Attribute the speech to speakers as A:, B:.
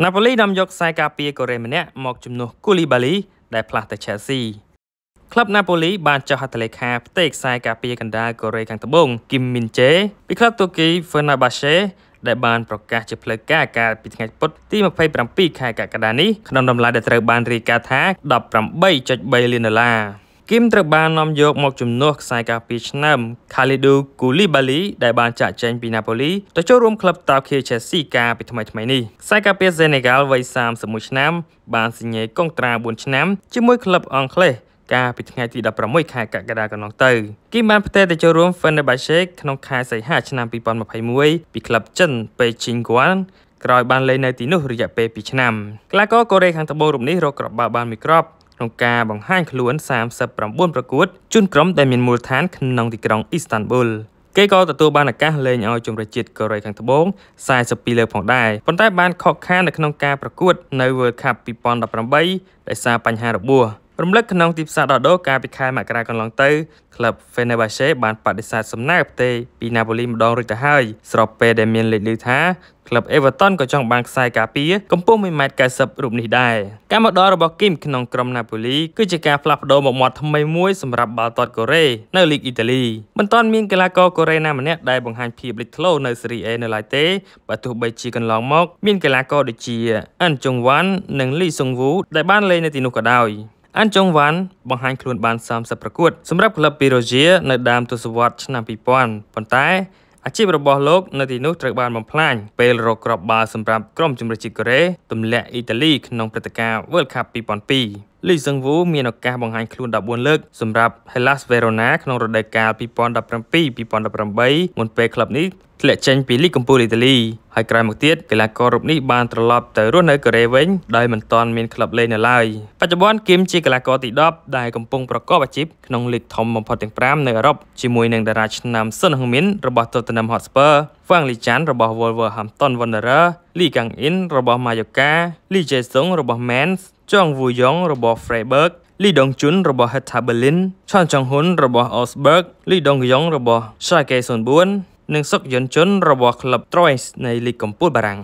A: ណាប៉ូលីនាំយកខ្សែការពារកូរ៉េម្នាក់មកជំនួសគូលីបាលីដែលផ្លាស់ទៅឆែលស៊ីក្លឹបណាប៉ូលីបានចុះហត្ថលេខាផ្ទេរខ្សែការពារកណ្ដាលកូរ៉េខាងត្បូងគីមមីនជេពីក្លឹបតូគីហ្វឺណាបាសេដែលបានប្រកាសជាផ្លូវការកាលពីថ្ងៃពុធទី27ខែកក្កដានេះក្នុងតម្លៃដែលត្រូវបានរាយការណ៍ថា18.3លានដុល្លារគីមត្រូវបាននាំយកមកជំនួសខ្សែការពារឆ្នាំ Khalidou Koulibaly ដែលបានចាក់ចែងពី Napoli ទៅចូលរួមក្លឹប Tokyo Chelsea កាលពីថ្មីៗនេះខ្សែការពារ Senegal វ័យ31ឆ្នាំបានសញ្ញាកុងត្រា4ឆ្នាំជាមួយក្លឹបអង់គ្លេសកាលពីថ្ងៃទី16ខែកក្កដាកន្លងទៅគីមបានផ្ទេរទៅចូលរួម Fenerbahce ក្នុងខែសីហាឆ្នាំ2021ពីក្លឹបចិន Beijing Guan ក្រោយបានលេងនៅទីនោះរយៈពេល2ឆ្នាំកីឡាករកូរ៉េខាងត្បូងរូបនេះរកគ្រាប់បាល់បានមួយគ្រាប់ក្នុងការបង្ហាញខ្លួន39ប្រកួតជូនក្រុមដែលមានមូលដ្ឋានក្នុងទីក្រុងអ៊ីស្តានប៊ុលគេក៏ទទួលបានឱកាសលេងឲ្យជម្រើសជាតិកូរ៉េខាងត្បូង42លើកផងដែរប៉ុន្តែបានខកខាននៅក្នុងការប្រកួតនៅ World Cup 2018ដោយសារបញ្ហារបួសរំលឹកក្នុងទីផ្សារដោះដូរកាលពីខែមករាកន្លងទៅក្លឹប Fenerbahce បានបដិសេធសំណើផ្ទេរពី Napoli ម្ដងរួចទៅហើយស្របពេលដែលមានលេខឮថាក្លឹប Everton ក៏ចង់បានខ្សែការពារកម្ពស់1.90ម៉ែត្ររូបនេះដែរការមកដល់របស់ Kim ក្នុងក្រុម Napoli គឺជាការផ្លាស់ប្ដូរមុខមាត់ថ្មីមួយសម្រាប់បាល់ទាត់កូរ៉េនៅលីកអ៊ីតាលីមិនទាន់មានកីឡាករកូរ៉េណាម្នាក់ដែលបង្ហាញភាពលេចធ្លោនៅ Serie A នៅឡើយទេបើទោះបីជាកន្លងមកមានកីឡាករដូចជា An Chung Wan និង Lee Sung Woo ដែលបានលេងនៅទីនោះក៏ដោយអានចុងវ៉ាន់បង្ហាញខ្លួនបាន30ប្រកួតសម្រាប់ក្លឹបពីរូជានៅដើមទសវត្សរ៍ឆ្នាំ2000ប៉ុន្តែអាជីពរបស់លោកនៅទីនោះត្រូវបានបំផ្លាញពេលរកគ្រាប់បាល់សម្រាប់ក្រុមជម្រើសជាតិកូរ៉េទម្លាក់អ៊ីតាលីក្នុងព្រឹត្តិការណ៍ World Cup 2002លីសឹងវូមានឱកាសបង្ហាញខ្លួន14លើកសម្រាប់ Hellas Verona ក្នុងរដូវកាល2017-2018មុនពេលក្លឹបនេះធ្លាក់ចេញពីលីកកំពូលអ៊ីតាលីហើយក្រោយមកទៀតកីឡាកររូបនេះបានត្រឡប់ទៅរស់នៅកូរ៉េវិញដោយមិនទាន់មានក្លឹបលេងនៅឡើយបច្ចុប្បន្នគីមជាកីឡាករទី10ដែលកំពុងប្រកបអាជីពក្នុងលីកធំបំផុតទាំង5នៅអឺរ៉ុបជាមួយនឹងតារាឆ្នាំស៊ុនហឹងមីនរបស់ Tottenham Hotspur វ៉ាងលីចាន់របស់ Wolverhampton Wanderers លីកាំងអ៊ីនរបស់ Mallorca លីជេសុងរបស់ Mans ចងវូយ៉ុងរបស់ Freiburg លីដងជុនរបស់ Hertha Berlin ឆនចងហ៊ុនរបស់ Augsburg លីដងយ៉ុងរបស់ Schalke 04និងសុកយិនជុនរបស់ក្លឹប Troyes នៃលីកកំពូលបារាំង